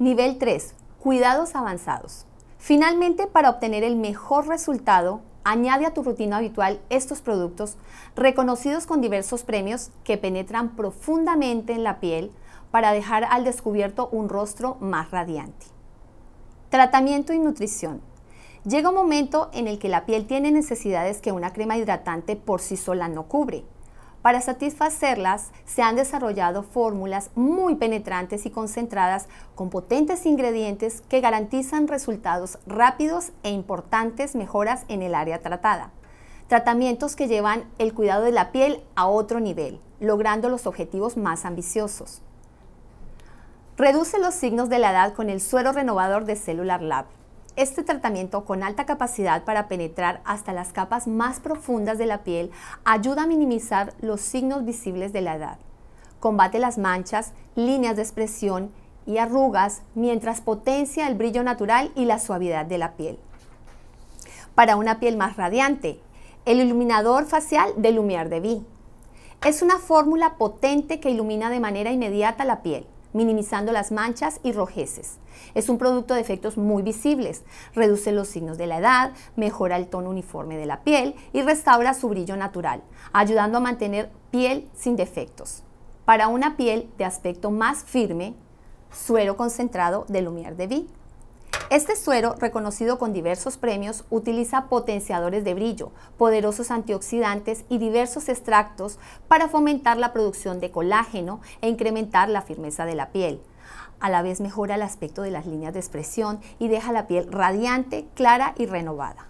Nivel 3. Cuidados avanzados. Finalmente, para obtener el mejor resultado, añade a tu rutina habitual estos productos reconocidos con diversos premios que penetran profundamente en la piel para dejar al descubierto un rostro más radiante. Tratamiento y nutrición. Llega un momento en el que la piel tiene necesidades que una crema hidratante por sí sola no cubre. Para satisfacerlas se han desarrollado fórmulas muy penetrantes y concentradas con potentes ingredientes que garantizan resultados rápidos e importantes mejoras en el área tratada. Tratamientos que llevan el cuidado de la piel a otro nivel, logrando los objetivos más ambiciosos. Reduce los signos de la edad con el suero renovador de Cellular Lab este tratamiento con alta capacidad para penetrar hasta las capas más profundas de la piel ayuda a minimizar los signos visibles de la edad. Combate las manchas, líneas de expresión y arrugas mientras potencia el brillo natural y la suavidad de la piel. Para una piel más radiante, el iluminador facial de Lumière de V. Es una fórmula potente que ilumina de manera inmediata la piel minimizando las manchas y rojeces. Es un producto de efectos muy visibles, reduce los signos de la edad, mejora el tono uniforme de la piel y restaura su brillo natural, ayudando a mantener piel sin defectos. Para una piel de aspecto más firme, suero concentrado de Lumière de V. Este suero, reconocido con diversos premios, utiliza potenciadores de brillo, poderosos antioxidantes y diversos extractos para fomentar la producción de colágeno e incrementar la firmeza de la piel. A la vez mejora el aspecto de las líneas de expresión y deja la piel radiante, clara y renovada.